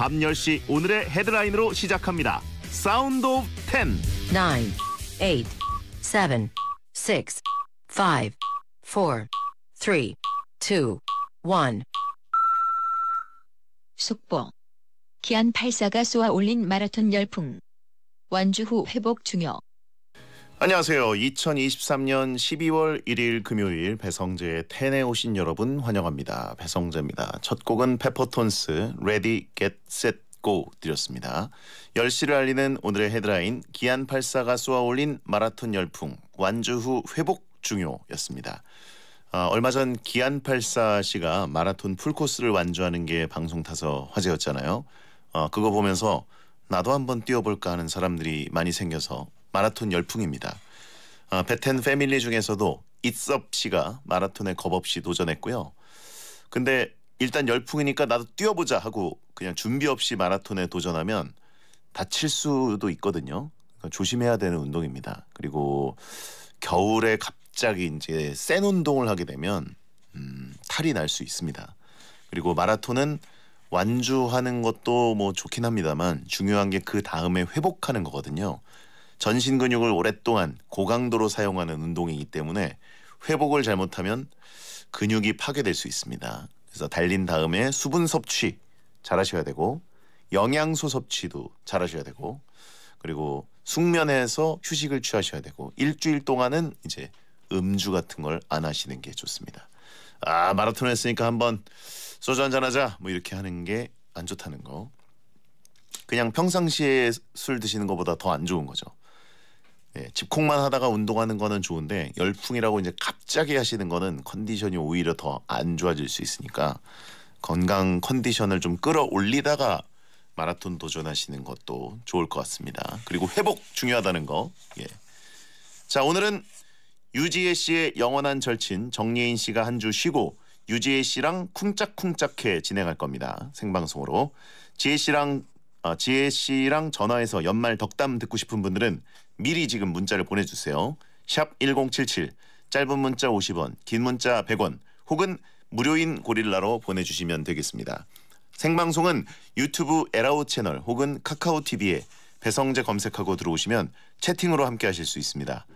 밤 10시 오늘의 헤드라인으로 시작합니다. 사운드 오브 10 9, 8, 7, 6, 5, 4, 3, 2, 1 속보 기안 84가 쏘아 올린 마라톤 열풍 완주 후 회복 중요 안녕하세요. 2023년 12월 1일 금요일 배성재의 텐에 오신 여러분 환영합니다. 배성재입니다. 첫 곡은 페퍼톤스 Ready g 드렸습니다. 10시를 알리는 오늘의 헤드라인 기안 84가 쏘아 올린 마라톤 열풍 완주 후 회복 중요였습니다. 아, 얼마 전 기안 84 씨가 마라톤 풀코스를 완주하는 게 방송 타서 화제였잖아요. 아, 그거 보면서 나도 한번 뛰어볼까 하는 사람들이 많이 생겨서 마라톤 열풍입니다. 어, 베텐 패밀리 중에서도 이섭 씨가 마라톤에 겁 없이 도전했고요. 근데 일단 열풍이니까 나도 뛰어보자 하고 그냥 준비 없이 마라톤에 도전하면 다칠 수도 있거든요. 그러니까 조심해야 되는 운동입니다. 그리고 겨울에 갑자기 이제 센 운동을 하게 되면 음, 탈이 날 수 있습니다. 그리고 마라톤은 완주하는 것도 뭐 좋긴 합니다만 중요한 게 그 다음에 회복하는 거거든요. 전신 근육을 오랫동안 고강도로 사용하는 운동이기 때문에 회복을 잘못하면 근육이 파괴될 수 있습니다. 그래서 달린 다음에 수분 섭취 잘 하셔야 되고 영양소 섭취도 잘 하셔야 되고 그리고 숙면에서 휴식을 취하셔야 되고 일주일 동안은 이제 음주 같은 걸 안 하시는 게 좋습니다. 아 마라톤 했으니까 한번 소주 한잔 하자 뭐 이렇게 하는 게 안 좋다는 거. 그냥 평상시에 술 드시는 것보다 더 안 좋은 거죠. 예, 집콕만 하다가 운동하는 거는 좋은데 열풍이라고 이제 갑자기 하시는 거는 컨디션이 오히려 더 안 좋아질 수 있으니까 건강 컨디션을 좀 끌어올리다가 마라톤 도전하시는 것도 좋을 것 같습니다. 그리고 회복 중요하다는 거. 예. 자 오늘은 유지혜 씨의 영원한 절친 정예인 씨가 한 주 쉬고 유지혜 씨랑 쿵짝쿵짝해 진행할 겁니다. 생방송으로 지혜 씨랑 아, 지혜 씨랑 전화해서 연말 덕담 듣고 싶은 분들은 미리 지금 문자를 보내주세요. 샵1077 짧은 문자 50원 긴 문자 100원 혹은 무료인 고릴라로 보내주시면 되겠습니다. 생방송은 유튜브 에라우 채널 혹은 카카오TV에 배성재 검색하고 들어오시면 채팅으로 함께 하실 수 있습니다.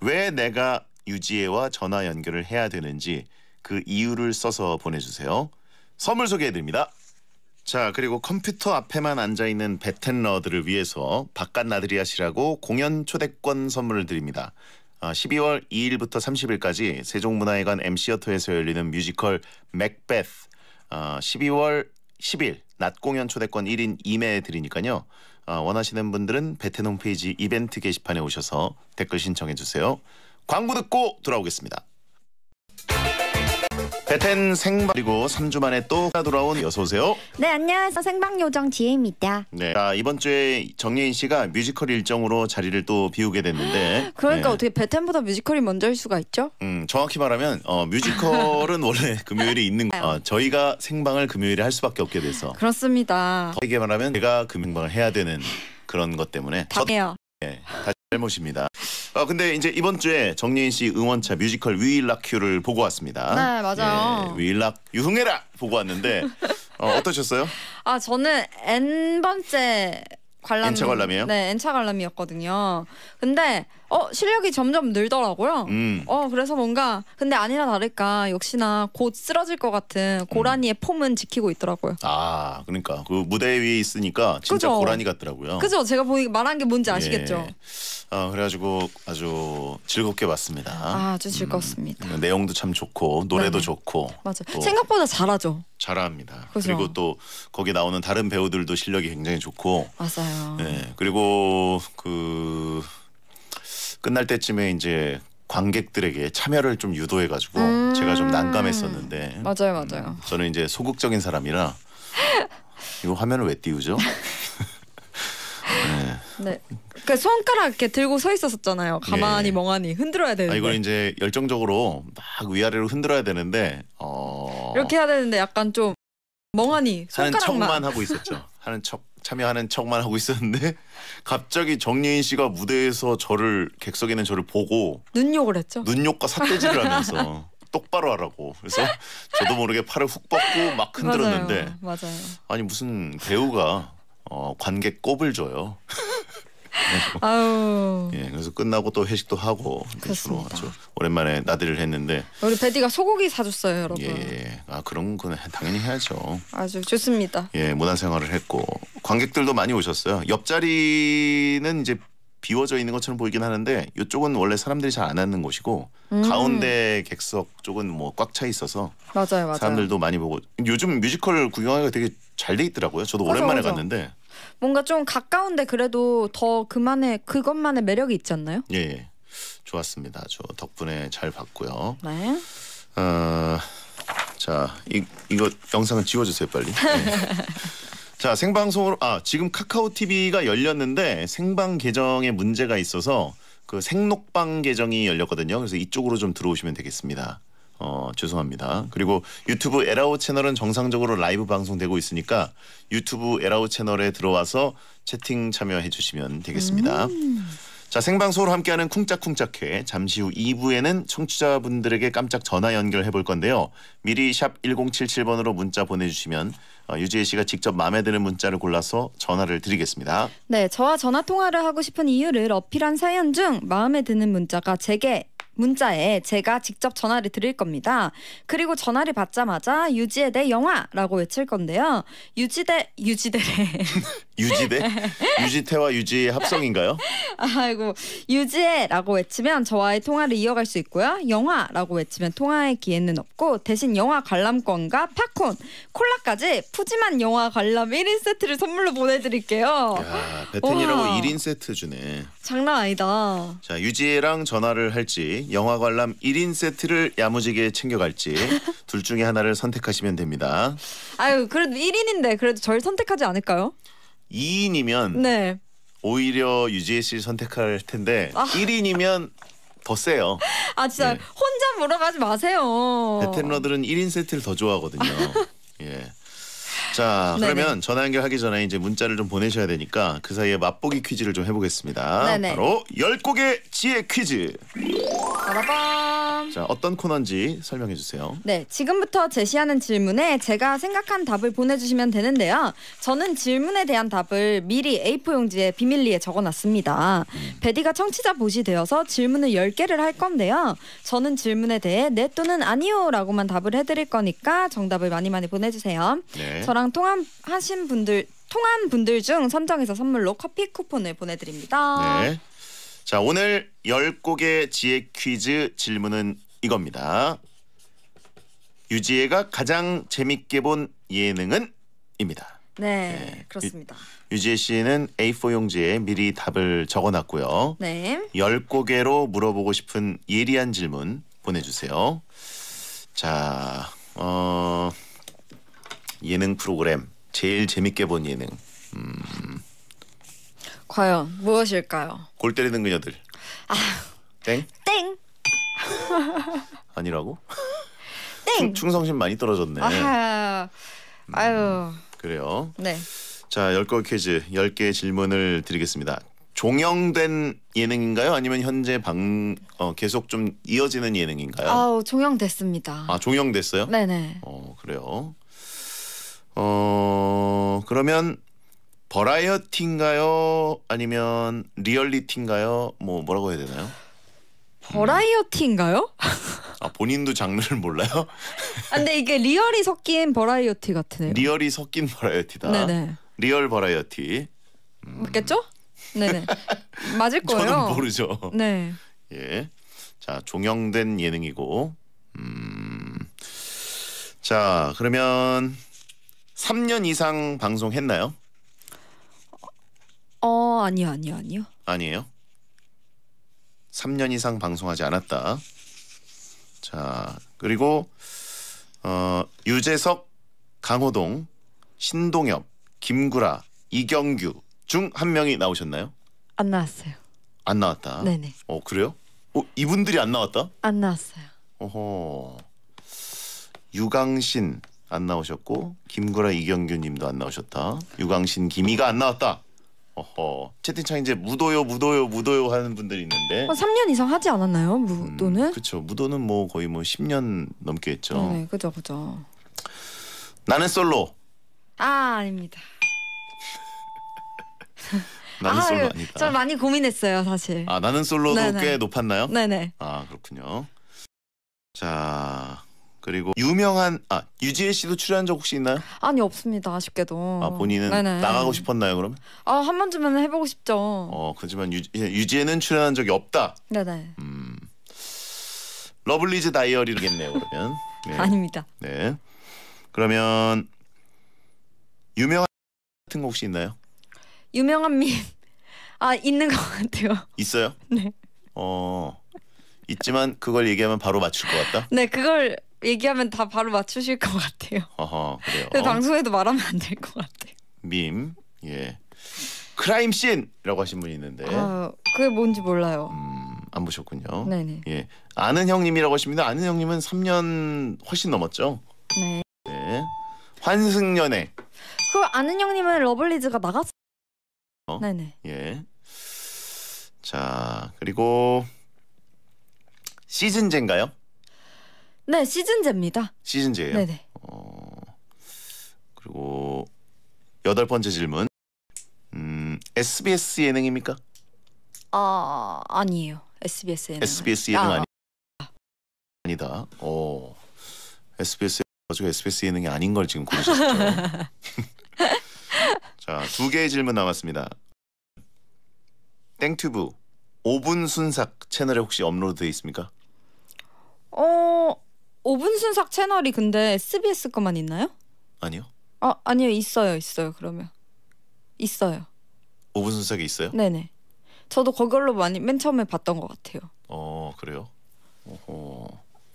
왜 내가 유지혜와 전화 연결을 해야 되는지 그 이유를 써서 보내주세요. 선물 소개해드립니다. 자 그리고 컴퓨터 앞에만 앉아있는 베텐러들을 위해서 바깥 나들이하시라고 공연 초대권 선물을 드립니다. 12월 아, 2일부터 30일까지 세종문화회관 MC어터에서 열리는 뮤지컬 맥베스 12월 아, 10일 낮 공연 초대권 1인 2매 드리니까요. 아, 원하시는 분들은 베텐 홈페이지 이벤트 게시판에 오셔서 댓글 신청해 주세요. 광고 듣고 돌아오겠습니다. 때텐 생방 그리고 3주 만에 또 돌아온 여서 오세요. 네, 안녕하세요. 생방 요정 지혜입니다. 네, 아, 이번 주에 정예인 씨가 뮤지컬 일정으로 자리를 또 비우게 됐는데 그러니까 네. 어떻게 베텐보다 뮤지컬이 먼저일 수가 있죠? 음, 정확히 말하면 어, 뮤지컬은 원래 금요일에 있는 거 어, 저희가 생방을 금요일에 할 수밖에 없게 돼서 그렇습니다. 되게 말하면 제가 금방을 해야 되는 그런 것 때문에 당해요. 예, 네, 다 잘못입니다. 어, 근데 이제 이번 주에 정예인 씨 응원차 뮤지컬 위일락큐를 보고 왔습니다. 네, 맞아요. 예, 위일락 유흥해라 보고 왔는데 어, 어떠셨어요? 아, 저는 n 번째 관람. N차 관람이에요? 네, N차 관람이었거든요. 근데 어 실력이 점점 늘더라고요. 음. 어 그래서 뭔가 근데 아니나 다를까 역시나 곧 쓰러질 것 같은 고라니의 음. 폼은 지키고 있더라고요. 아 그러니까 그 무대 위에 있으니까 진짜 그죠? 고라니 같더라고요. 그죠? 제가 보니 말한 게 뭔지 아시겠죠? 예. 어, 그래가지고 아주 즐겁게 봤습니다. 아, 주 즐겁습니다. 음, 내용도 참 좋고 노래도 네. 좋고 맞아. 생각보다 잘하죠. 잘합니다. 그죠? 그리고 또 거기 나오는 다른 배우들도 실력이 굉장히 좋고 맞아요. 예 그리고 그 끝날 때쯤에 이제 관객들에게 참여를 좀 유도해 가지고 음. 제가 좀 난감했었는데 맞아요, 맞아요. 음, 저는 이제 소극적인 사람이라 이거 화면을 왜 띄우죠? 네. 네. 그 손가락 이렇게 들고 서 있었었잖아요. 가만히 예. 멍하니 흔들어야 되는데. 아, 이걸 이제 열정적으로 막 위아래로 흔들어야 되는데 어... 이렇게 해야 되는데 약간 좀 멍하니 하는 손가락만 척만 하고 있었죠. 하는 척 참여하는 척만 하고 있었는데 갑자기 정예인 씨가 무대에서 저를 객석에 있는 저를 보고 눈욕을 했죠. 눈욕과 삿대질을 하면서 똑바로 하라고. 그래서 저도 모르게 팔을 훅 뻗고 막 흔들었는데 맞아요. 맞아요. 아니 무슨 배우가 어, 관객 꼽을 줘요. 네. 아우. 예, 그래서 끝나고 또 회식도 하고 주로 아주 오랜만에 나들이를 했는데 우리 베디가 소고기 사줬어요, 여러분. 예, 예. 아 그런 건 당연히 해야죠. 아주 좋습니다. 예, 문화 생활을 했고 관객들도 많이 오셨어요. 옆자리는 이제 비워져 있는 것처럼 보이긴 하는데 이쪽은 원래 사람들이 잘안 앉는 곳이고 음. 가운데 객석 쪽은 뭐 꽉 차 있어서 맞아요, 맞아요. 사람들도 많이 보고 요즘 뮤지컬 구경하기가 되게 잘 돼 있더라고요. 저도 맞아, 오랜만에 맞아. 갔는데 뭔가 좀 가까운데 그래도 더 그만의 그것만의 매력이 있지 않나요? 예, 예, 좋았습니다. 저 덕분에 잘 봤고요. 네. 어, 자, 이 이거 영상은 지워주세요 빨리. 네. 자 생방송으로 아 지금 카카오 TV가 열렸는데 생방 계정에 문제가 있어서 그 생록방 계정이 열렸거든요. 그래서 이쪽으로 좀 들어오시면 되겠습니다. 어, 죄송합니다. 그리고 유튜브 에라오 채널은 정상적으로 라이브 방송되고 있으니까 유튜브 에라오 채널에 들어와서 채팅 참여해 주시면 되겠습니다. 음. 자, 생방송으로 함께하는 쿵짝쿵짝회 잠시 후 2부에는 청취자분들에게 깜짝 전화 연결해 볼 건데요. 미리 샵 1077번으로 문자 보내주시면 어, 유지혜 씨가 직접 마음에 드는 문자를 골라서 전화를 드리겠습니다. 네, 저와 전화 통화를 하고 싶은 이유를 어필한 사연 중 마음에 드는 문자가 제게 문자에 제가 직접 전화를 드릴 겁니다. 그리고 전화를 받자마자 유지에 대 영화라고 외칠 건데요. 유지대 유지대래 유지대? 유지태와 유지의 합성인가요? 아이고 유지애라고 외치면 저와의 통화를 이어갈 수 있고요. 영화라고 외치면 통화의 기회는 없고 대신 영화 관람권과 팝콘, 콜라까지 푸짐한 영화 관람 1인 세트를 선물로 보내드릴게요. 야, 베텐이라고 1인 세트 주네. 장난 아니다. 자 유지랑 애 전화를 할지 영화 관람 1인 세트를 야무지게 챙겨갈지 둘 중에 하나를 선택하시면 됩니다. 아유 그래도 1인인데 그래도 절 선택하지 않을까요? 2인이면 네. 오히려 유지혜 씨를 선택할 텐데 아. 1인이면 더 세요. 아 진짜 예. 혼자 물어가지 마세요. 베테러들은 1인 세트를 더 좋아하거든요. 예. 자 그러면 네네. 전화 연결하기 전에 이제 문자를 좀 보내셔야 되니까 그 사이에 맛보기 퀴즈를 좀 해보겠습니다. 네네. 바로 열 곡의 지혜 퀴즈. 빠라밤. 자, 어떤 코너인지 설명해 주세요. 네, 지금부터 제시하는 질문에 제가 생각한 답을 보내주시면 되는데요. 저는 질문에 대한 답을 미리 A4 용지에 비밀리에 적어놨습니다. 베디가 음. 청취자 보시 되어서 질문을 열개를할 건데요. 저는 질문에 대해 네 또는 아니요라고만 답을 해드릴 거니까 정답을 많이 많이 보내주세요. 네. 저랑 통화하신 분들 통한 분들 중 선정해서 선물로 커피 쿠폰을 보내드립니다. 네. 자, 오늘 10곡의 지혜 퀴즈 질문은 이겁니다. 유지혜가 가장 재밌게 본 예능은? 입니다. 네, 네. 그렇습니다. 유, 지혜 씨는 A4 용지에 미리 답을 적어놨고요. 네. 10곡에로 물어보고 싶은 예리한 질문 보내주세요. 자, 어, 예능 프로그램. 제일 재밌게 본 예능. 음... 과연 무엇일까요? 골 때리는 그녀들. 아. 땡? 땡. 아니라고? 땡. 충성심 많이 떨어졌네. 아 아유. 음, 그래요. 네. 자, 열거 퀴즈 열개 질문을 드리겠습니다. 종영된 예능인가요? 아니면 현재 방 어, 계속 좀 이어지는 예능인가요? 아, 종영됐습니다. 아, 종영됐어요? 네네. 어, 그래요. 어, 그러면 버라이어티인가요? 아니면 리얼리티인가요? 뭐 뭐라고 해야 되나요? 버라이어티인가요? 음. 아 본인도 장르를 몰라요? 아, 근데 이게 리얼이 섞인 버라이어티 같으네요. 리얼이 섞인 버라이어티다. 네네. 리얼 버라이어티. 음. 맞겠죠? 네네. 맞을 거예요. 저는 모르죠. 네. 예. 자 종영된 예능이고. 음. 자 그러면 3년 이상 방송했나요? 어 아니요 아니요 아니요. 아니에요? 3년 이상 방송하지 않았다. 자 그리고 어, 유재석, 강호동, 신동엽, 김구라, 이경규 중 한 명이 나오셨나요? 안 나왔어요. 안 나왔다. 네네. 어 그래요? 어 이분들이 안 나왔다? 안 나왔어요. 어허. 유강신 안 나오셨고 김구라 이경규님도 안 나오셨다. 유강신 김희가 안 나왔다. 어허. 채팅창 이제 무도요 무도요 무도요 하는 분들이 있는데 한 어, 3년 이상 하지 않았나요? 무도는? 음, 그렇죠. 무도는 뭐 거의 뭐 10년 넘게 했죠. 네, 그죠, 그죠. 나는 솔로. 아, 아닙니다. 나는 아, 솔로 예. 아니다. 저 많이 고민했어요, 사실. 아 나는 솔로도 네네. 네. 꽤 높았나요? 네네. 네. 아 그렇군요. 자 그리고 유명한 아 유지혜 씨도 출연한 적 혹시 있나요? 아니 없습니다 아쉽게도. 아 본인은 네네. 나가고 싶었나요 그럼? 아한 번쯤은 해보고 싶죠. 어 그렇지만 유 유지혜는 출연한 적이 없다. 네네. 음 러블리즈 다이어리겠네요 그러면. 네. 아닙니다. 네. 그러면 유명한 같은 거 혹시 있나요? 유명한 밈. 아 있는 것 같아요. 있어요? 네. 어 있지만 그걸 얘기하면 바로 맞출 것 같다. 네, 그걸 얘기하면 다 바로 맞추실 것 같아요. 어허, 그래요. 근 방송에도 말하면 안 될 것 같아요. 밈, 예. 크라임 씬이라고 하신 분이 있는데 아, 그게 뭔지 몰라요. 음, 안 보셨군요. 네네. 예, 아는 형님이라고 하십니다. 아는 형님은 3년 훨씬 넘었죠. 네. 네. 환승연애. 그 아는 형님은 러블리즈가 나갔 어? 네네. 예. 자, 그리고 시즌제인가요? 네, 시즌제입니다. 시즌제예요. 네네. 어, 그리고 여덟 번째 질문. 음, SBS 예능입니까? 아 아니에요. SBS 예능. SBS 예능 아니. 아. 아니다. 어. SBS 가지고 SBS 예능이 아닌 걸 지금 고르셨죠. 자, 두 개의 질문 남았습니다. 땡튜브 5분 순삭 채널에 혹시 업로드돼 있습니까? 어 5분 순삭 채널이 근데 SBS 것만 있나요? 아니요. 아 아니요 있어요 있어요 그러면 있어요. 5분 순삭이 있어요? 네네. 저도 그걸로 많이 맨 처음에 봤던 것 같아요. 어 그래요? 어허.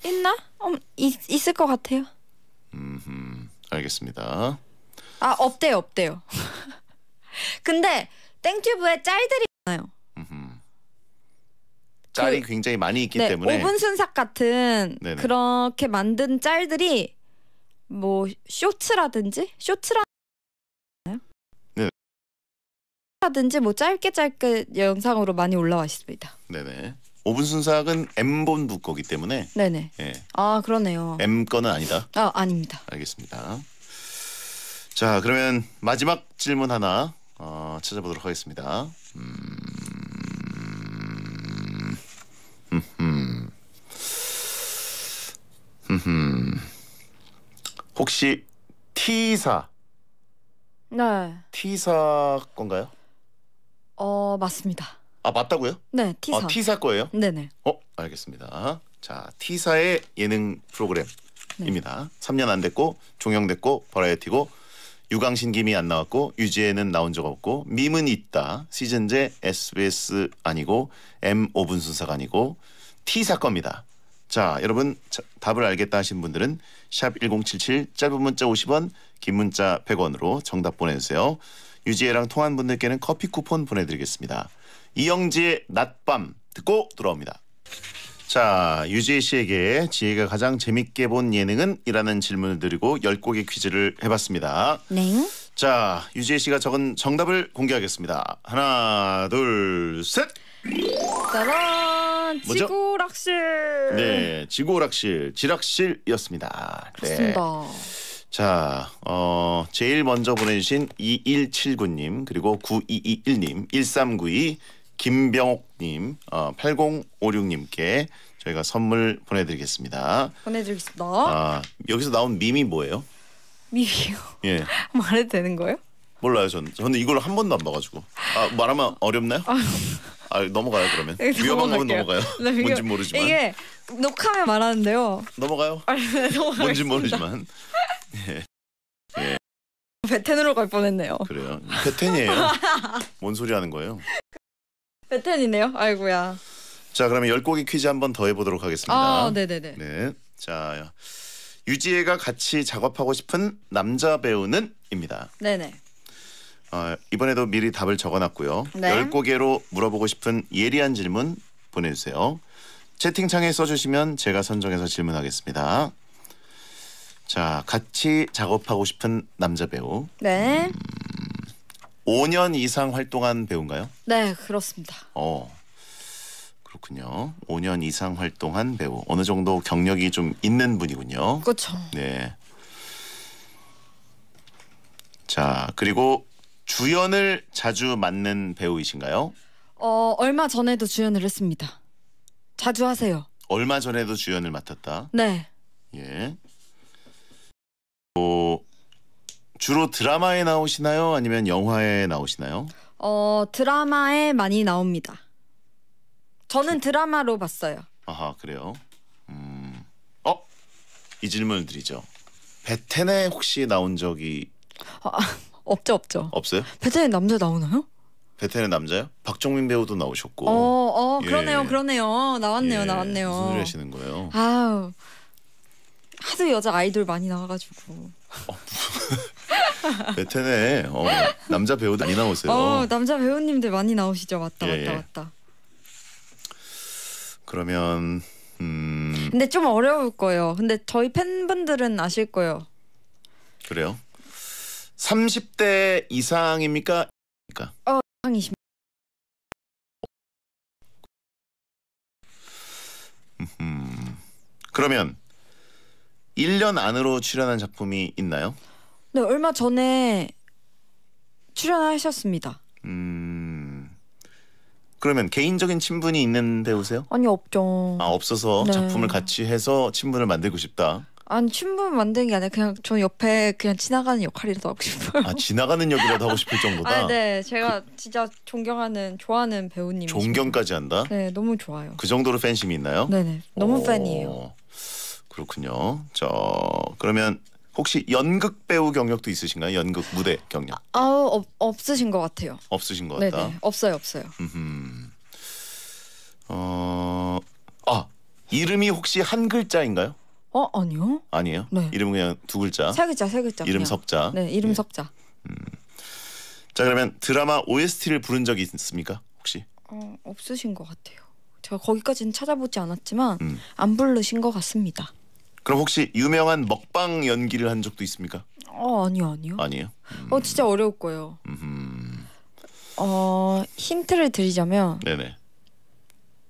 있나? 음, 있, 있을 것 같아요. 음 알겠습니다. 아 없대요 없대요. 근데 땡튜브에 짤들이 많아요. 짤이 그, 굉장히 많이 있기 네, 때문에 5분 순삭 같은 네네. 그렇게 만든 짤들이 뭐 쇼츠라든지 쇼츠라 네. 든지뭐 짧게 짧게 영상으로 많이 올라와 있습니다. 네네. 5분 순삭은 M본부 거기 때문에 네네. 예. 아 그러네요. M 거는 아니다. 아 아닙니다. 알겠습니다. 자 그러면 마지막 질문 하나 어, 찾아보도록 하겠습니다. 음. 음, 음, 음. 혹시 T사 네. T사 건가요? 어 맞습니다. 아 맞다고요? 네 T사. 아, T사 거예요? 네네. 어 알겠습니다. 자 T사의 예능 프로그램입니다. 3년 안 됐고 종영됐고 버라이어티고 유강신 김이 안 나왔고 유지혜는 나온 적 없고 밈은 있다. 시즌제 SBS 아니고 M 5분 순서가 아니고 T 사건입니다. 자 여러분 자, 답을 알겠다 하신 분들은 샵 1077 짧은 문자 50원 긴 문자 100원으로 정답 보내주세요. 유지혜랑 통한 분들께는 커피 쿠폰 보내드리겠습니다. 이영지의 낮밤 듣고 돌아옵니다. 자, 유지혜 씨에게 지혜가 가장 재밌게 본 예능은? 이라는 질문을 드리고 10곡의 퀴즈를 해봤습니다. 네. 자, 유지혜 씨가 적은 정답을 공개하겠습니다. 하나, 둘, 셋! 짜란! 뭐죠? 지구락실! 네, 지구락실, 지락실이었습니다. 네. 그렇습니다. 자, 어, 제일 먼저 보내주신 2179님, 그리고 9221님, 1392, 김병옥 님, 어, 8056님께 저희가 선물 보내드리겠습니다. 보내드리겠습니다. 아, 여기서 나온 밈이 뭐예요? 미비요. 예, 말해도 되는 거예요? 몰라요, 전. 저는 이걸 한 번도 안 봐가지고. 아, 말하면 어렵나요? 아, 아 넘어가요 그러면. 네, 위험한 거면 넘어가요. 네, 뭔진 모르지만. 이게 녹화하면 말하는데요. 넘어가요. 아, 네, 뭔진 모르지만 예. 예. 베텐으로 갈 뻔했네요. 그래요. 베텐이에요. 뭔 소리 하는 거예요? 베텐이네요. 아이고야. 자, 그러면 열고기 퀴즈 한번 더 해보도록 하겠습니다. 아, 네네네. 네. 자, 유지혜가 같이 작업하고 싶은 남자 배우는입니다. 네네. 어, 이번에도 미리 답을 적어놨고요. 네. 열 고개로 물어보고 싶은 예리한 질문 보내주세요. 채팅창에 써주시면 제가 선정해서 질문하겠습니다. 자, 같이 작업하고 싶은 남자 배우. 네. 음. 5년 이상 활동한 배우인가요? 네, 그렇습니다. 어. 그렇군요. 5년 이상 활동한 배우. 어느 정도 경력이 좀 있는 분이군요. 그렇죠. 네. 자, 그리고 주연을 자주 맡는 배우이신가요? 어, 얼마 전에도 주연을 했습니다. 자주 하세요. 얼마 전에도 주연을 맡았다. 네. 예. 주로 드라마에 나오시나요? 아니면 영화에 나오시나요? 어 드라마에 많이 나옵니다. 저는 드라마로 봤어요. 아하 그래요. 음, 어이 질문을 드리죠. 베텐에 혹시 나온 적이 어, 아, 없죠 없죠. 없어요? 베텐에 남자 나오나요? 베텐에 남자요? 박정민 배우도 나오셨고. 어, 어 예. 그러네요 그러네요 나왔네요 예, 나왔네요. 무슨 소리 하시는 거예요? 아우 하도 여자 아이돌 많이 나와가지고. 어, 베텐에 어, 남자 배우들 많이 나오세요. 어, 남자 배우님들 많이 나오시죠. 맞다, 예, 맞다, 맞다. 예. 그러면 음 근데 좀 어려울 거예요. 근데 저희 팬분들은 아실 거예요. 그래요? 30대 이상입니까? 그러니까. 어, 이상이십. 그러면 1년 안으로 출연한 작품이 있나요? 네, 얼마 전에 출연하셨습니다. 음. 그러면 개인적인 친분이 있는 배우세요? 아니 없죠. 아, 없어서 네. 작품을 같이 해서 친분을 만들고 싶다. 아니 친분 만드는 게 아니라 그냥 저 옆에 그냥 지나가는 역할이라도 하고 싶어요. 아, 지나가는 역이라도 하고 싶을 정도다. 아, 네, 그 제가 진짜 존경하는 좋아하는 배우님. 존경까지 한다? 네, 너무 좋아요. 그 정도로 팬심이 있나요? 네네, 너무 팬이에요. 그렇군요. 저 그러면 혹시 연극 배우 경력도 있으신가요? 연극 무대 경력 아, 아 없, 없으신 것 같아요. 없으신 것 같다. 네네 없어요 없어요. 음. 어아 이름이 혹시 한 글자인가요? 어 아니요. 아니에요? 네. 이름은 그냥 두 글자. 세 글자 세 글자. 이름 그냥. 석자. 네 이름 예. 석자. 음. 자 그러면 드라마 OST를 부른 적이 있습니까? 혹시? 어 없으신 것 같아요. 제가 거기까지는 찾아보지 않았지만 음. 안 부르신 것 같습니다. 그럼 혹시 유명한 먹방 연기를 한 적도 있습니까? 어 아니요 아니요. 아니요 음. 어 진짜 어려울 거예요. 음어 힌트를 드리자면 네네.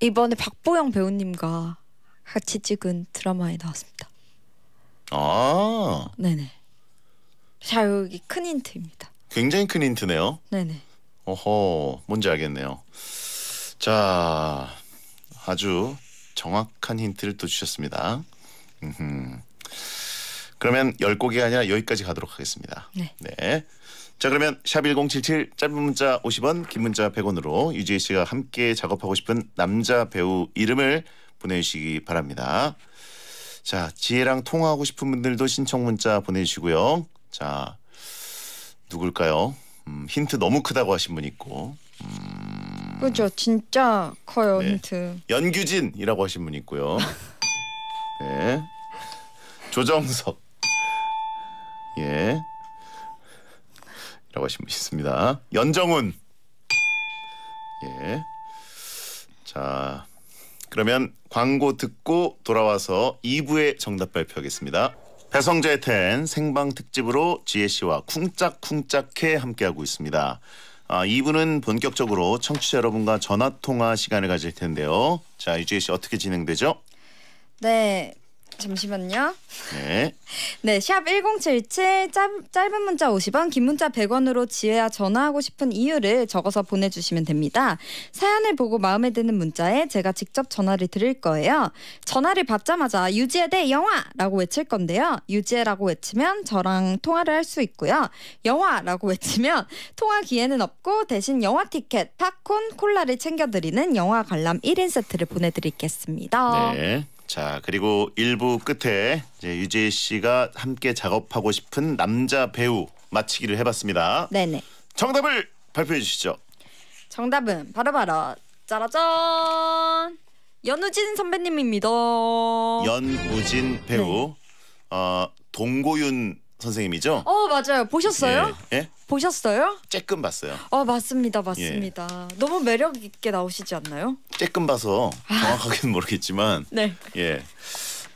이번에 박보영 배우님과 같이 찍은 드라마에 나왔습니다. 아 네네. 자 여기 큰 힌트입니다. 굉장히 큰 힌트네요. 네네. 어허 뭔지 알겠네요. 자 아주 정확한 힌트를 또 주셨습니다. 음흠. 그러면 열곡이 아니라 여기까지 가도록 하겠습니다. 네. 네. 자 그러면 샵 1077 짧은 문자 50원 긴 문자 100원으로 유지혜 씨가 함께 작업하고 싶은 남자 배우 이름을 보내주시기 바랍니다. 자 지혜랑 통화하고 싶은 분들도 신청 문자 보내주시고요. 자 누굴까요? 음, 힌트 너무 크다고 하신 분 있고 음, 그죠 진짜 커요 네. 힌트 연규진이라고 하신 분 있고요. 예. 조정석. 예. 라고 하시면 있습니다. 연정훈. 예. 자, 그러면 광고 듣고 돌아와서 2부의 정답 발표하겠습니다. 배성재의 텐 생방 특집으로 지혜 씨와 쿵짝쿵짝해 함께하고 있습니다. 아, 2부는 본격적으로 청취자 여러분과 전화 통화 시간을 가질 텐데요. 자, 유지혜 씨 어떻게 진행되죠? 네. 잠시만요. 네. 샵1077 짧, 짧은 문자 50원, 긴 문자 100원으로 지혜야 전화하고 싶은 이유를 적어서 보내 주시면 됩니다. 사연을 보고 마음에 드는 문자에 제가 직접 전화를 드릴 거예요. 전화를 받자마자 유지혜 대 영화라고 외칠 건데요. 유지혜라고 외치면 저랑 통화를 할 수 있고요. 영화라고 외치면 통화 기회는 없고 대신 영화 티켓, 팝콘, 콜라를 챙겨 드리는 영화 관람 1인 세트를 보내 드리겠습니다. 네. 자 그리고 일부 끝에 이제 유재 씨가 함께 작업하고 싶은 남자 배우 맞히기를 해봤습니다. 네네. 정답을 발표해 주시죠. 정답은 바로바로 짜라짠 연우진 선배님입니다. 연우진 배우 네. 어, 동고윤 선생님이죠? 어 맞아요. 보셨어요? 예. 예? 보셨어요? 쬐끔 봤어요. 어 맞습니다, 맞습니다. 예. 너무 매력 있게 나오시지 않나요? 쬐끔 봐서 정확하게는 아. 모르겠지만 네. 예.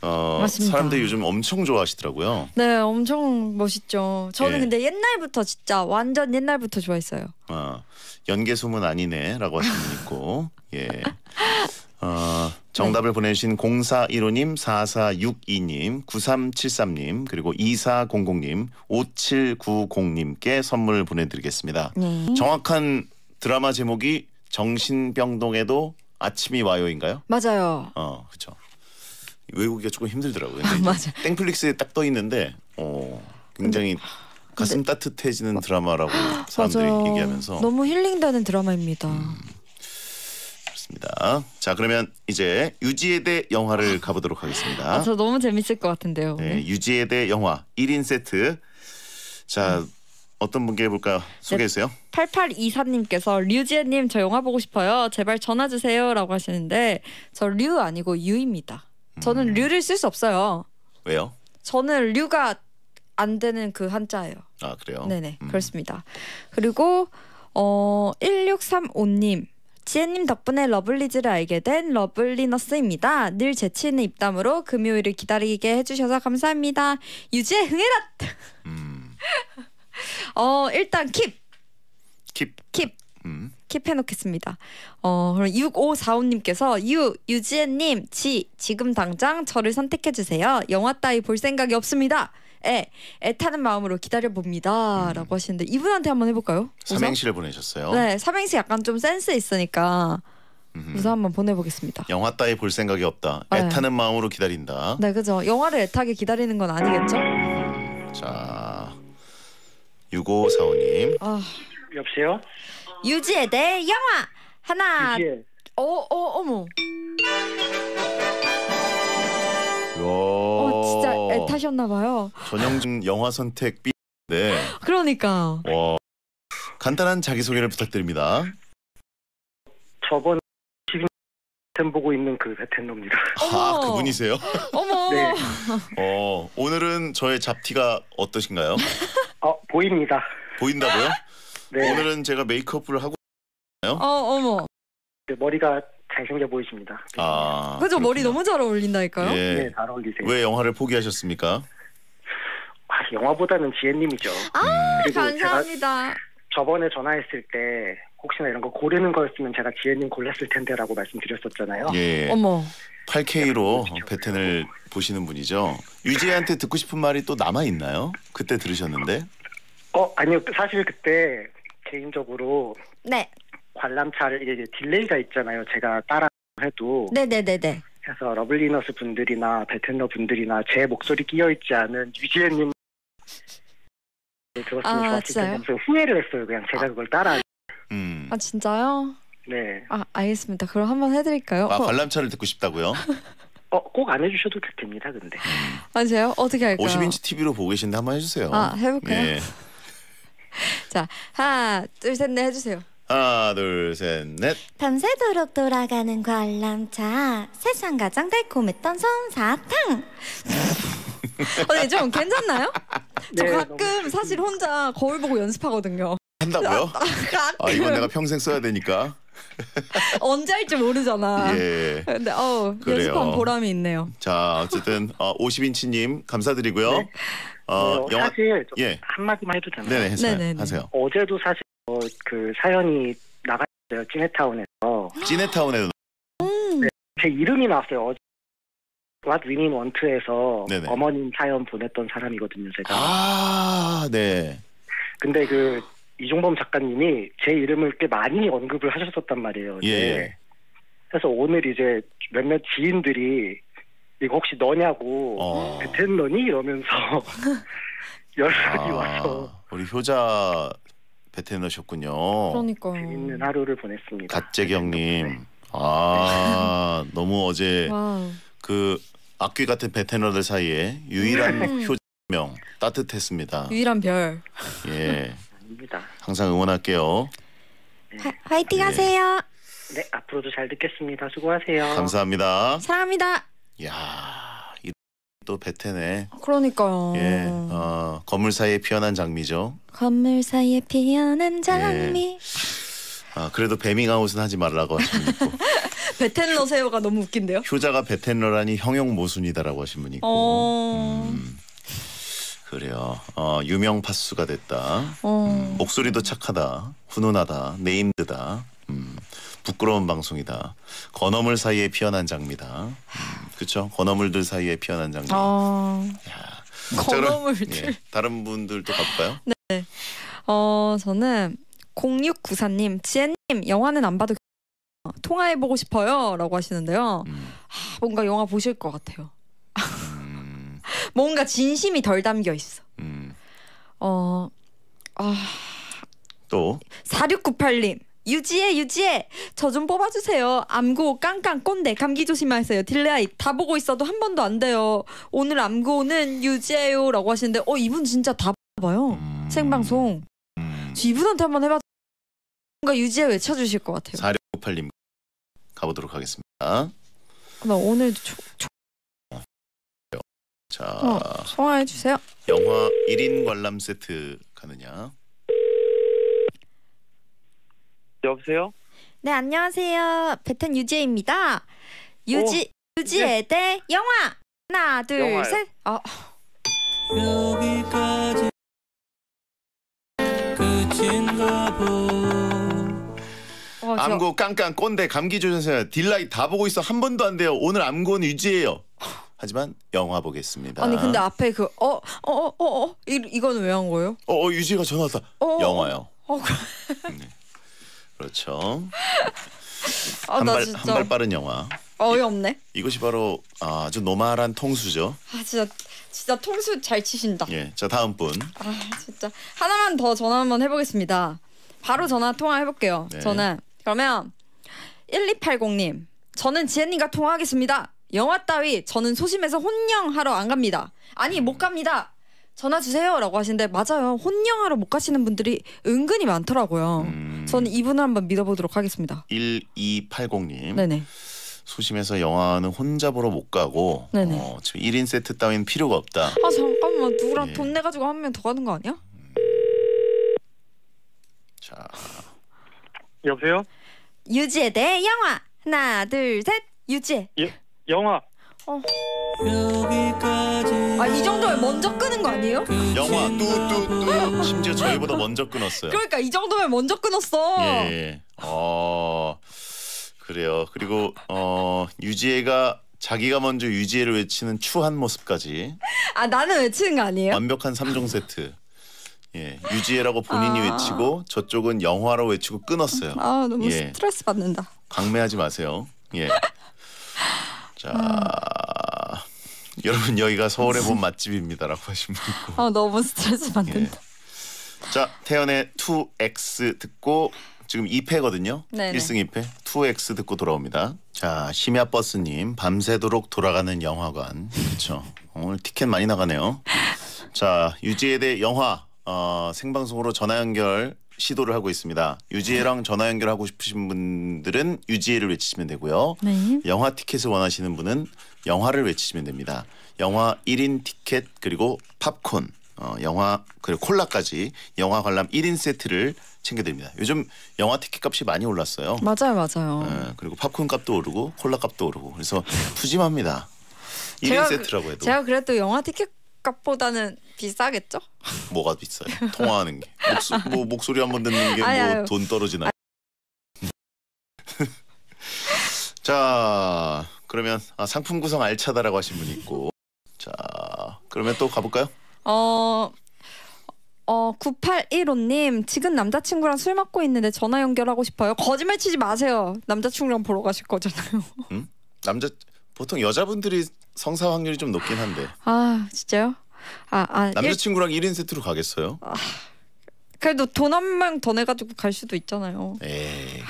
어, 맞습니다. 사람들이 요즘 엄청 좋아하시더라고요. 네, 엄청 멋있죠. 저는 예. 근데 옛날부터 진짜 완전 옛날부터 좋아했어요. 아, 연개소문 아니네라고 하시는 분 있고, 예. 어, 네. 정답을 보내주신 0415님, 4462님, 9373님, 그리고 2400님, 5790님께 선물 보내드리겠습니다. 네. 정확한 드라마 제목이 정신병동에도 아침이 와요인가요? 맞아요. 어, 그렇죠. 외국이가 조금 힘들더라고요. 아, 맞아. 땡플릭스에 딱 떠 있는데 어, 굉장히 가슴 따뜻해지는 어. 드라마라고 사람들이 맞아요. 얘기하면서 너무 힐링되는 드라마입니다. 음. 알겠습니다. 자 그러면 이제 유지에 대 영화를 가보도록 하겠습니다. 아, 저 너무 재밌을 것 같은데요. 네, 유지에 대 영화 1인 세트. 자 어떤 분께 해볼까요? 소개해주세요. 8824님께서 류지혜님 저 영화 보고 싶어요. 제발 전화 주세요라고 하시는데 저 류 아니고 유입니다. 저는 음. 류를 쓸 수 없어요. 왜요? 저는 류가 안 되는 그 한자예요. 아 그래요? 네네 음. 그렇습니다. 그리고 어 1635님 지혜님 덕분에 러블리즈를 알게 된 러블리너스입니다. 늘 재치 있는 입담으로 금요일을 기다리게 해주셔서 감사합니다. 유지의 흥해라. 음. 어 일단 킵. 킵. 킵. 음. 킵해놓겠습니다. 어, 그럼 6545님께서 유, 유지혜님, 지, 지금 당장 저를 선택해주세요. 영화 따위 볼 생각이 없습니다. 에 애타는 마음으로 기다려 봅니다라고 음. 하시는데 이분한테 한번 해볼까요? 우 삼행시를 보내셨어요. 네, 삼행시 약간 좀 센스 있으니까 음흠. 우선 한번 보내보겠습니다. 영화 따위 볼 생각이 없다. 네. 애타는 마음으로 기다린다. 네, 그죠. 영화를 애타게 기다리는 건 아니겠죠? 음, 자, 6 5사오님 아, 여보세요? 유지에 대해 영화 하나. 유지혜. 어, 어, 어머. 요. 하셨나 봐요. 전형적 영화 선택 B. 네. 그러니까. 와. 간단한 자기소개를 부탁드립니다. 저번 지금 보고 있는 그 베텐놈입니다. 아, 그분이세요? 어머. 네. 어, 오늘은 저의 잡티가 어떠신가요? 어, 보입니다. 보인다고요? 네. 오늘은 제가 메이크업을 하고 있나요? 어, 어머. 머리가 잘생겨 보이십니다. 아, 그죠 머리 너무 잘 어울린다니까요. 예. 네, 잘 어울리세요. 왜 영화를 포기하셨습니까? 아, 영화보다는 지혜님이죠. 아 음. 감사합니다. 저번에 전화했을 때 혹시나 이런 거 고르는 거였으면 제가 지혜님 골랐을 텐데라고 말씀드렸었잖아요. 예. 어머. 8K로 배텐을 그렇죠. 보시는 분이죠. 유지혜한테 듣고 싶은 말이 또 남아 있나요? 그때 들으셨는데? 어 아니요 사실 그때 개인적으로 네. 관람차를 이제 딜레이가 있잖아요. 제가 따라 해도 네네네네. 그래서 러블리너스 분들이나 베트너 분들이나 제 목소리 끼어 있지 않은 유지혜님 들었으면 네, 아, 좋았을 진짜 텐데 후회를 했어요. 그냥 제가 아. 그걸 따라. 음. 아 진짜요? 네. 아 알겠습니다. 그럼 한번 해드릴까요? 아 어. 관람차를 듣고 싶다고요? 어, 꼭 안 해주셔도 될 됩니다. 근데. 음. 아세요? 어떻게 할까요? 50인치 TV로 보고 계신데 한번 해주세요. 아 해볼까요? 예. 자 하나 둘셋넷 네, 해주세요. 하나 둘셋넷 밤새도록 돌아가는 관람차 세상 가장 달콤했던 솜사탕 어네 좀 괜찮나요? 저 네, 가끔 사실 혼자 거울 보고 연습하거든요 한다고요? 아, 아 이건 내가 평생 써야 되니까 언제 할지 모르잖아. 예. 근데 어 연습한 보람이 있네요. 자 어쨌든 어, 50인치님 감사드리고요. 네. 어, 네, 어, 영화... 사실 예. 한 마디만 해도 되나요? 네네, 네네 하세요. 어제도 사실. 어, 그 사연이 나갔어요. 찐해타운에서 찌네타운에서. 음. 네, 제 이름이 나왔어요. 어제 What We 에서 네네. 어머님 사연 보냈던 사람이거든요. 제가. 아, 네. 근데 그 이종범 작가님이 제 이름을 꽤 많이 언급을 하셨었단 말이에요. 예. 네. 그래서 오늘 이제 몇몇 지인들이 이거 혹시 너냐고 어. 그텐 너니 이러면서 연락이 아, 와서 우리 효자 베테너셨군요. 그러니까요. 재밌는 하루를 보냈습니다. 갓재경님. 네, 네, 네. 아 너무 어제 와. 그 악귀 같은 베테너들 사이에 유일한 음. 효명 따뜻했습니다. 유일한 별. 예, 아닙니다. 항상 응원할게요. 화, 화이팅 네. 하세요. 네, 앞으로도 잘 듣겠습니다. 수고하세요. 감사합니다. 사랑합니다. 야. 또베테네 아, 그러니까요. 예, 어, 건물 사이에 피어난 장미죠. 건물 사이에 피어난 예. 장미. 아 그래도 베밍하우은 하지 말라고 하신 분 있고 베텐러 새우가 너무 웃긴데요. 효자가 베텐러라니 형용 모순이다라고 하신 분 있고. 어. 음, 그래요. 어, 유명 파수가 됐다. 어. 음, 목소리도 착하다. 훈훈하다. 네임드다. 음, 부끄러운 방송이다. 건어물 사이에 피어난 장미다. 음, 그렇죠. 건어물들 사이에 피어난 장미. 어... 건어물들. 예, 다른 분들도 갈까요? 네. 어 저는 0694님 지혜님 영화는 안 봐도 통화해 보고 싶어요라고 하시는데요. 음. 하, 아, 뭔가 영화 보실 것 같아요. 음. 뭔가 진심이 덜 담겨 있어. 음. 어, 아, 또 4698님 유지해 유지해 저 좀 뽑아주세요 암구 깡깡 꼰대 감기 조심하세요 딜레아이 다 보고 있어도 한 번도 안 돼요 오늘 암구는 유지해요 라고 하시는데 어 이분 진짜 다 봐요 음. 생방송 음. 저 이분한테 한번 해봐 뭔가 유지해 외쳐주실 것 같아요 4 6 9님 가보도록 하겠습니다 나 오늘 초, 초... 자 어, 소화해주세요 영화 1인 관람 세트 가느냐 여보세요? 네, 안녕하세요. 베텐 유지혜입니다. 유지 유지혜 대 네. 영화. 하나, 둘, 영화요. 셋. 어. 여기까지 끝인가 보. 어, 암고 깡깡 꼰대 감기 조심하세요. 딜라이 다 보고 있어 한 번도 안 돼요. 오늘 암고는 유지해요. 하지만 영화 보겠습니다. 아니 근데 앞에 그어어어 어어 어, 어, 이건 왜 한 거예요? 어, 어 유지가 전화 왔다. 어. 영화요. 어, 그- 네. 그렇죠. 아, 한발 진짜 빠른 영화. 어이없네. 이것이 바로 아, 아주 노말한 통수죠. 아 진짜 진짜 통수 잘 치신다. 예, 자 다음 분. 아 진짜 하나만 더 전화 한번 해보겠습니다. 바로 음. 전화 통화해볼게요. 네. 저는 그러면 1280님 저는 지혜님과 통화하겠습니다. 영화 따위 저는 소심해서 혼영하러 안 갑니다. 아니 못 갑니다. 전화 주세요라고 하시는데 맞아요. 혼영하러 못 가시는 분들이 은근히 많더라고요. 음. 저는 이분을 한번 믿어보도록 하겠습니다. 1280님. 네네. 소심해서 영화는 혼자 보러 못 가고 네네. 어, 지금 1인 세트 따윈 필요가 없다. 아 잠깐만 누구랑 예. 돈 내가지고 한명더 가는 거 아니야? 자. 여보세요? 유지에 대해 영화 하나 둘 셋 유지에. 예, 영화 어. 아, 이 정도면 먼저 끄는 거 아니에요? 영화 뚜뚜뚜 심지어 저희보다 먼저 끊었어요. 그러니까 이 정도면 먼저 끊었어. 예. 어. 그래요. 그리고 어 유지혜가 자기가 먼저 유지혜를 외치는 추한 모습까지. 아, 나는 외치는 거 아니에요? 완벽한 삼종 세트. 예, 유지혜라고 본인이 아. 외치고 저쪽은 영화로 외치고 끊었어요. 아, 너무 예. 스트레스 받는다. 강매하지 마세요. 예. 자 음. 여러분 여기가 서울의 본 맛집입니다라고 하신 분 있고. 아 너무 스트레스 받는다. 예. 자 태연의 2X 듣고 지금 2패거든요. 네네. 1승 2패 2X 듣고 돌아옵니다. 자 심야 버스님 밤새도록 돌아가는 영화관 그렇죠. 오늘 티켓 많이 나가네요. 자 유지에 대해 영화 어, 생방송으로 전화 연결 시도를 하고 있습니다. 유지혜랑 전화 연결하고 싶으신 분들은 유지혜를 외치시면 되고요. 네. 영화 티켓을 원하시는 분은 영화를 외치시면 됩니다. 영화 1인 티켓 그리고 팝콘, 어, 영화 그리고 콜라까지 영화 관람 1인 세트를 챙겨드립니다. 요즘 영화 티켓 값이 많이 올랐어요. 맞아요, 맞아요. 예, 그리고 팝콘 값도 오르고 콜라 값도 오르고 그래서 푸짐합니다. 1인 제가 그 세트라고 해도 제가 그래도 영화 티켓 값보다는 비싸겠죠? 뭐가 비싸요? 통화하는 게 목소, 뭐 목소리 한번 듣는 게 뭐 돈 떨어지나? 요자 그러면 아, 상품 구성 알차다라고 하신 분 있고 자 그러면 또 가볼까요? 어. 어 9815님 지금 남자친구랑 술 먹고 있는데 전화 연결하고 싶어요. 거짓말 치지 마세요. 남자친구랑 보러 가실 거잖아요. 응? 남자 보통 여자분들이 성사 확률이 좀 높긴 한데. 아 진짜요? 아, 아 예. 남자친구랑 일... 1인 세트로 가겠어요? 아, 그래도 돈한명더 내가지고 갈 수도 있잖아요. 에이. 예.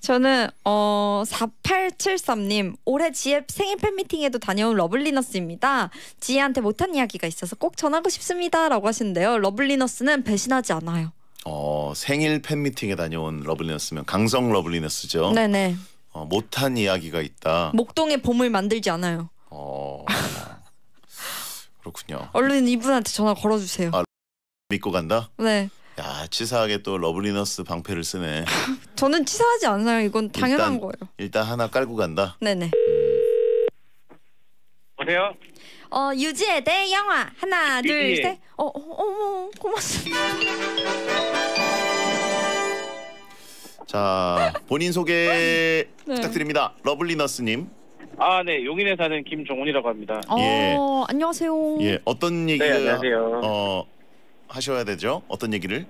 저는 어 4873님 올해 지혜 생일 팬미팅에도 다녀온 러블리너스입니다. 지혜한테 못한 이야기가 있어서 꼭 전하고 싶습니다라고 하시는데요. 러블리너스는 배신하지 않아요. 어 생일 팬미팅에 다녀온 러블리너스면 강성 러블리너스죠. 네네. 어, 못한 이야기가 있다. 목동에 봄을 만들지 않아요. 어, 그렇군요. 얼른 이분한테 전화 걸어주세요. 아, 믿고 간다? 네. 야 치사하게 또 러블리너스 방패를 쓰네. 저는 치사하지 않아요. 이건 당연한 일단, 거예요. 일단 하나 깔고 간다. 네네. 음. 보세요. 어 유지에 대 영화 하나 예, 둘 예. 셋. 어, 어 어머 고맙습니다. 자 본인 소개 네. 부탁드립니다. 러블리너스님. 아, 네. 용인에 사는 김종훈이라고 합니다. 어, 예. 안녕하세요. 예 어떤 네, 얘기를 안녕하세요. 어 하셔야 되죠? 어떤 얘기를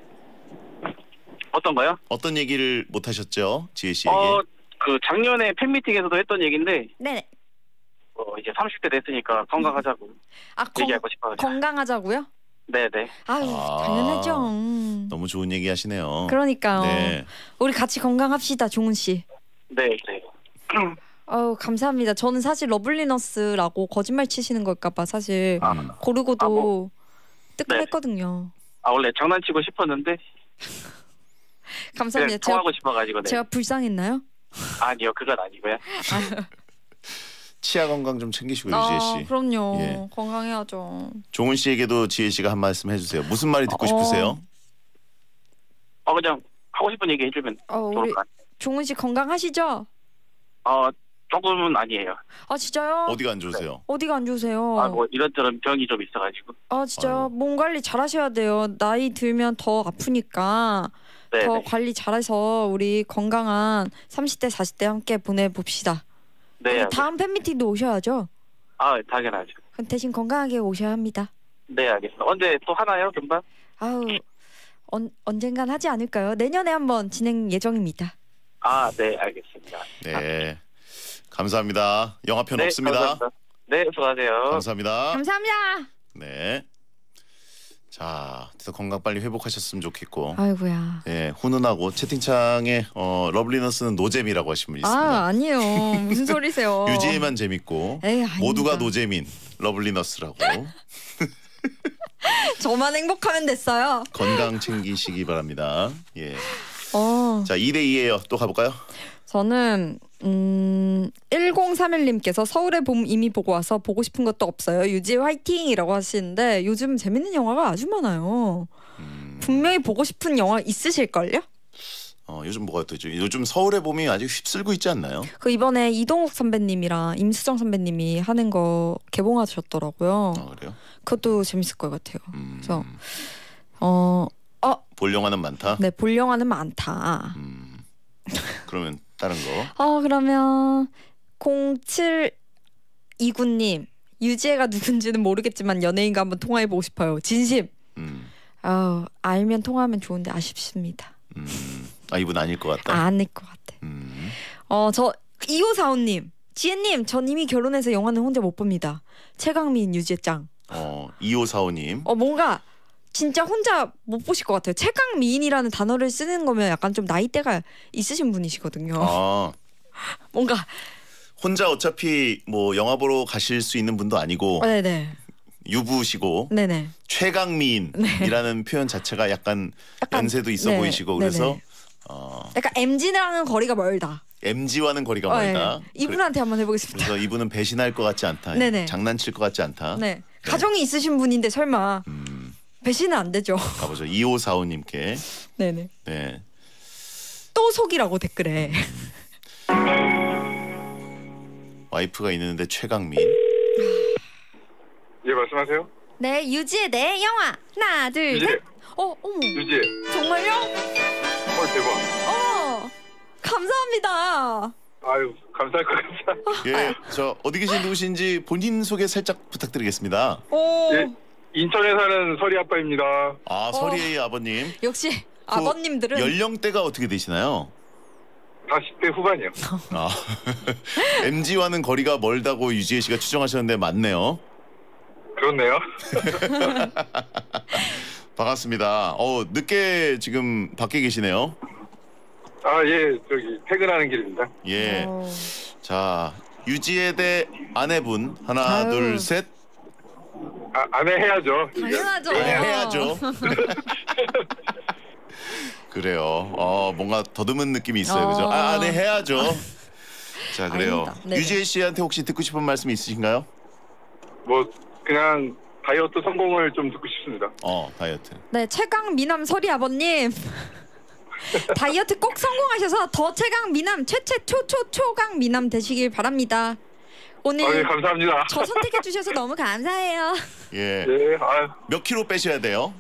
어떤가요? 어떤 얘기를 못 하셨죠 지혜 씨에게? 어, 그 작년에 팬미팅에서도 했던 얘기인데 네. 어, 이제 30대 됐으니까 건강하자고 음. 아, 얘기하고 싶어요. 건강하자고요? 네네. 아유 아, 당연하죠. 너무 좋은 얘기 하시네요. 그러니까요. 네. 우리 같이 건강합시다, 종훈 씨. 네. 네. 감사합니다. 저는 사실 러블리너스라고 거짓말 치시는 걸까봐 사실 아, 고르고도 아, 뭐. 뜨끔했거든요. 네. 아 원래 장난치고 싶었는데. 감사합니다. 통하고 싶어가지고. 네. 제가 불쌍했나요? 아니요, 그건 아니고요. 아, 치아 건강 좀 챙기시고 아, 유 지혜 씨. 그럼요. 예. 건강해야죠. 종훈 씨에게도 지혜 씨가 한 말씀 해주세요. 무슨 말이 듣고 어. 싶으세요? 어 그냥 하고 싶은 얘기 해주면 어, 좋을 것 같아요. 종훈 씨 건강하시죠? 어 조금은 아니에요. 아 진짜요? 어디가 안 좋으세요? 네. 어디... 가안 좋으세요? 아뭐 이런저런 병이 좀 있어가지고. 아진짜몸 관리 잘하셔야 돼요. 나이 들면 더 아프니까 네. 네. 관리 잘해서 우리 건강한 30대 40대 함께 보내봅시다. 네. 아, 다음 팬미팅도 오셔야죠. 아 당연하죠. 그럼 대신 건강하게 오셔야 합니다. 네 알겠습니다. 언제 또 하나요 금방? 아우 언, 언젠간 하지 않을까요? 내년에 한번 진행 예정입니다. 아네 알겠습니다. 네 감사합니다. 영화편 네, 없습니다. 감사합니다. 네 수고하세요. 감사합니다. 감사합니다. 네. 자, 건강 빨리 회복하셨으면 좋겠고. 아이고야. 예, 훈훈하고 채팅창에 어, 러블리너스는 노잼이라고 하신 분이 있습니다. 아, 아니요. 무슨 소리세요? 유지만 재밌고 에이, 모두가 노잼인 러블리너스라고. 저만 행복하면 됐어요. 건강 챙기시기 바랍니다. 예. 어. 자, 2대 2예요. 또 가볼까요? 저는 음, 1031님께서 서울의 봄 이미 보고 와서 보고 싶은 것도 없어요. 유지 화이팅이라고 하시는데 요즘 재밌는 영화가 아주 많아요. 음. 분명히 보고 싶은 영화 있으실걸요? 어, 요즘 뭐가 또죠? 요즘 서울의 봄이 아직 휩쓸고 있지 않나요? 그 이번에 이동욱 선배님이랑 임수정 선배님이 하는 거 개봉하셨더라고요. 아, 그래요? 그것도 재밌을 것 같아요. 음. 그래서 어, 어, 볼 영화는 많다. 네, 볼 영화는 많다. 음. 그러면 다른 거. 어 그러면 07 이구님 유지혜가 누군지는 모르겠지만 연예인과 한번 통화해 보고 싶어요. 진심. 음. 어, 알면 통화하면 좋은데 아쉽습니다. 음. 아 이분 아닐 것 같다. 아, 아닐 것 같아. 음. 어저 이호사원님 지혜님 전 이미 결혼해서 영화는 혼자 못 봅니다. 최강민 유지혜 짱. 어 이호사원님. 어 뭔가 진짜 혼자 못 보실 것 같아요. 최강 미인이라는 단어를 쓰는 거면 약간 좀 나이대가 있으신 분이시거든요. 아. 뭔가 혼자 어차피 뭐 영화 보러 가실 수 있는 분도 아니고 어, 네네. 유부시고 네네. 최강 미인이라는 네. 표현 자체가 약간, 약간 연세도 있어 네. 보이시고 그래서 어. 약간 MG랑은 거리가 멀다. MG와는 거리가 어, 예. 멀다. 네. 이분한테 한번 해보겠습니다. 그래서 이분은 배신할 것 같지 않다. 네네. 장난칠 것 같지 않다. 네. 네. 가정이 있으신 분인데 설마. 음. 배신은 안 되죠. 가보죠. 2545님께. 네네. 네. 또 속이라고 댓글에. 음. 와이프가 있는데 최강민. 예 말씀하세요. 네 유지의 내 네, 영화 하나 둘유지 셋. 어 어머. 유지 정말요? 어 대박. 어 감사합니다. 아유 감사할 것 같다. 예저 어디 계신 누구신지 본인 소개 살짝 부탁드리겠습니다. 오. 예. 인천에 사는 서리 아빠입니다. 아, 어. 서리의 아버님. 역시 그 아버님들은 연령대가 어떻게 되시나요? 40대 후반이요. 아, MG와는 거리가 멀다고 유지혜 씨가 추정하셨는데 맞네요. 그렇네요. 반갑습니다. 어, 늦게 지금 밖에 계시네요. 아, 예. 저기 퇴근하는 길입니다. 예. 어. 자, 유지혜 대 아내분 하나, 둘, 셋. 아, 안 해야죠. 당연하죠. 아, 네, 어. 해야죠. 그래요. 어 뭔가 더듬은 느낌이 있어요, 그죠? 어. 아, 안 아, 네, 해야죠. 자 그래요. 네. 유지혜 씨한테 혹시 듣고 싶은 말씀 있으신가요? 뭐 그냥 다이어트 성공을 좀 듣고 싶습니다. 어 다이어트. 네, 최강 미남 서리 아버님. 다이어트 꼭 성공하셔서 더 최강 미남 최최 초초 초강 미남 되시길 바랍니다. 오늘 아, 예, 감사합니다. 저 선택해 주셔서 너무 감사해요. 예. 예, 아유. 몇 킬로 빼셔야 돼요?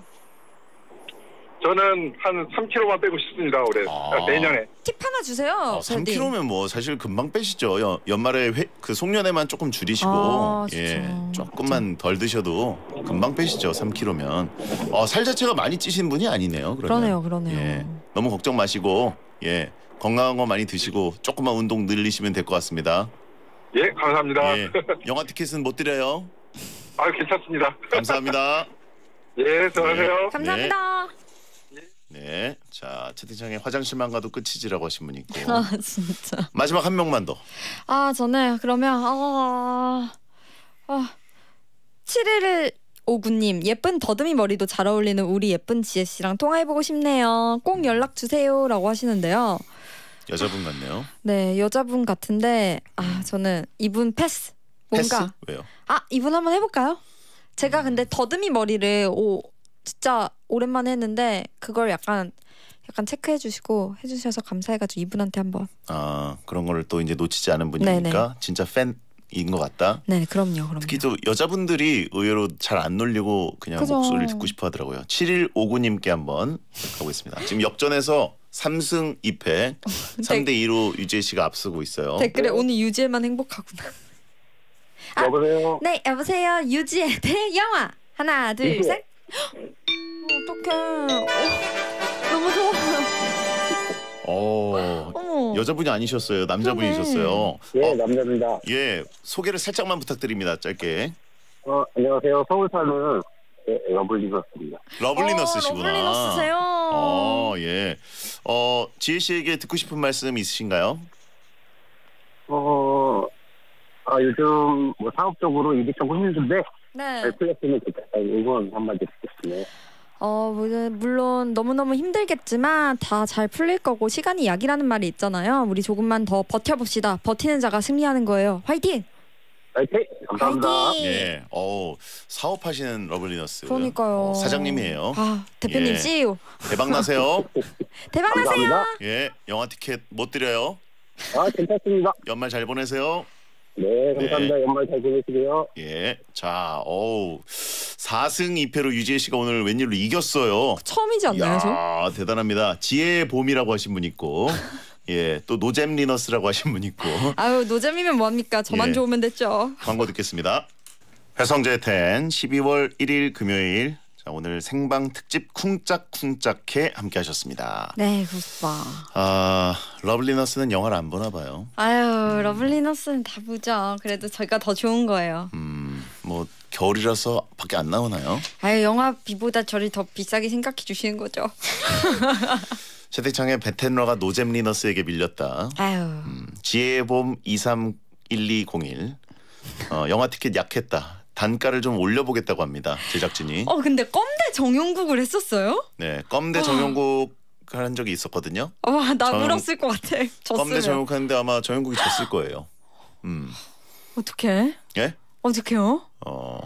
저는 한 3kg만 빼고 싶습니다 올해 아. 아. 내년에 팁 하나 주세요. 아, 3kg면 뭐 사실 금방 빼시죠. 연, 연말에 회, 그 송년회만 조금 줄이시고 아, 예 조금만 덜 드셔도 금방 빼시죠. 3kg면 어, 아, 살 자체가 많이 찌신 분이 아니네요. 그러면. 그러네요, 그러네요. 예, 너무 걱정 마시고 예 건강한 거 많이 드시고 조금만 운동 늘리시면 될 것 같습니다. 예, 감사합니다. 예. 영화 티켓은 못 드려요. 아, 괜찮습니다. 감사합니다. 예, 수고하세요. 예. 감사합니다. 네. 네. 자, 채팅창에 화장실만 가도 끝이지라고 하신 분이 있고. 아 진짜. 마지막 한 명만 더. 아 저는 그러면 아, 아 7일 을 오구님 예쁜 더듬이 머리도 잘 어울리는 우리 예쁜 지혜 씨랑 통화해보고 싶네요. 꼭 연락 주세요라고 하시는데요. 여자분 같네요. 네, 여자분 같은데 아 음. 저는 이분 패스. 뭔가 패스? 왜요? 아 이분 한번 해볼까요? 제가 근데 음. 더듬이 머리를 오 진짜 오랜만에 했는데 그걸 약간 약간 체크해 주시고 해 주셔서 감사해가지고 이분한테 한번 아 그런 거를 또 이제 놓치지 않은 분이니까 네네. 진짜 팬. 인것 같다. 네, 그럼요, 그럼요. 특히 또 여자분들이 의외로 잘 안 놀리고 그냥 그죠. 목소리를 듣고 싶어 하더라고요. 7159님께 한번 가보겠습니다. 지금 역전에서 3승 2패 3대 2로 유재 씨가 앞서고 있어요. 댓글에 네. 오늘 유재만 행복하구나. 아, 여보세요. 네 여보세요 유지의 대영화 하나 둘 셋. 어떡해. 어, 너무 좋아. 어, 여자분이 아니셨어요. 남자분이셨어요. 네, 어, 남자입니다. 예, 소개를 살짝만 부탁드립니다. 짧게. 어, 안녕하세요. 서울 사는 예, 러블리너스입니다. 러블리너스시구나. 어, 러블리너스세요. 어, 예. 어, 지혜 씨에게 듣고 싶은 말씀 있으신가요? 어, 아, 요즘 뭐 사업적으로 일이 조금 힘든데 네. 잘풀렸으 네, 응원 한마디 드겠습니다 어, 뭐, 물론 너무너무 힘들겠지만 다 잘 풀릴 거고 시간이 약이라는 말이 있잖아요. 우리 조금만 더 버텨봅시다. 버티는 자가 승리하는 거예요. 화이팅! 파이팅! 감사합니다. 예. 어 사업하시는 러블리너스. 그러니까요. 어, 사장님이에요. 아 대표님 예. CEO 대박 나세요. 대박 나세요. 예. 영화 티켓 못 드려요. 아, 괜찮습니다. 연말 잘 보내세요. 네, 감사합니다. 예. 연말 잘 보내시고요. 예. 자, 어우. 4승 2패로 유지혜 씨가 오늘 웬일로 이겼어요. 처음이지 않나요, 저? 야, 대단합니다. 지혜의 봄이라고 하신 분 있고 예, 또 노잼 리너스라고 하신 분 있고. 아유 노잼이면 뭐합니까? 저만 예. 좋으면 됐죠. 광고 듣겠습니다. 해성재 텐 12월 1일 금요일 자, 오늘 생방 특집 쿵짝쿵짝해 함께하셨습니다. 네, 오빠. 아 러블리너스는 영화를 안 보나 봐요. 아유 러블리너스는 다 보죠. 그래도 저희가 더 좋은 거예요. 음, 뭐 겨울이라서 밖에 안 나오나요? 아유 영화비보다 저를 더 비싸게 생각해 주시는 거죠. 최대창의 베텐러가 노잼 리너스에게 밀렸다. 아유. 음, 지혜봄 231201 어, 영화 티켓 약했다. 단가를 좀 올려보겠다고 합니다. 제작진이. 어 근데 껌대 정용국을 했었어요? 네, 껌대 정용국 한 적이 있었거든요. 와나 정... 울었을 것 같아. 졌으면. 껌대 정용국 했는데 아마 정용국이 졌을 거예요. 음. 어떻게? 예? 어떻게요? 어.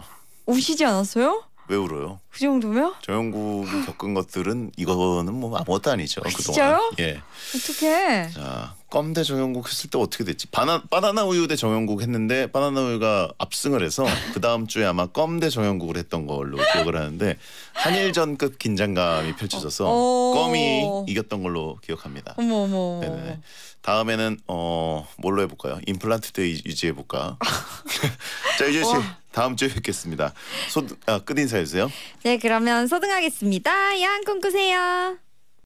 우시지 않았어요? 왜 울어요? 그 정도면? 정영국이 아. 겪은 것들은 이거는 뭐 아무것도 아니죠. 아, 진짜요? 예. 어떻게? 자, 껌대 정영국 했을 때 어떻게 됐지? 바나, 바나나 우유 대 정영국 했는데 바나나 우유가 압승을 해서 그 다음 주에 아마 껌대 정영국을 했던 걸로 기억을 하는데 한일전급 긴장감이 펼쳐져서 어, 어, 껌이 이겼던 걸로 기억합니다. 어머 어머. 네네. 다음에는 어 뭘로 해볼까요? 임플란트 대 유지해볼까? 자 유재 씨. 와. 다음 주에 뵙겠습니다. 소, 아, 끝 인사해주세요. 네, 그러면 소등하겠습니다. 양 꿈꾸세요.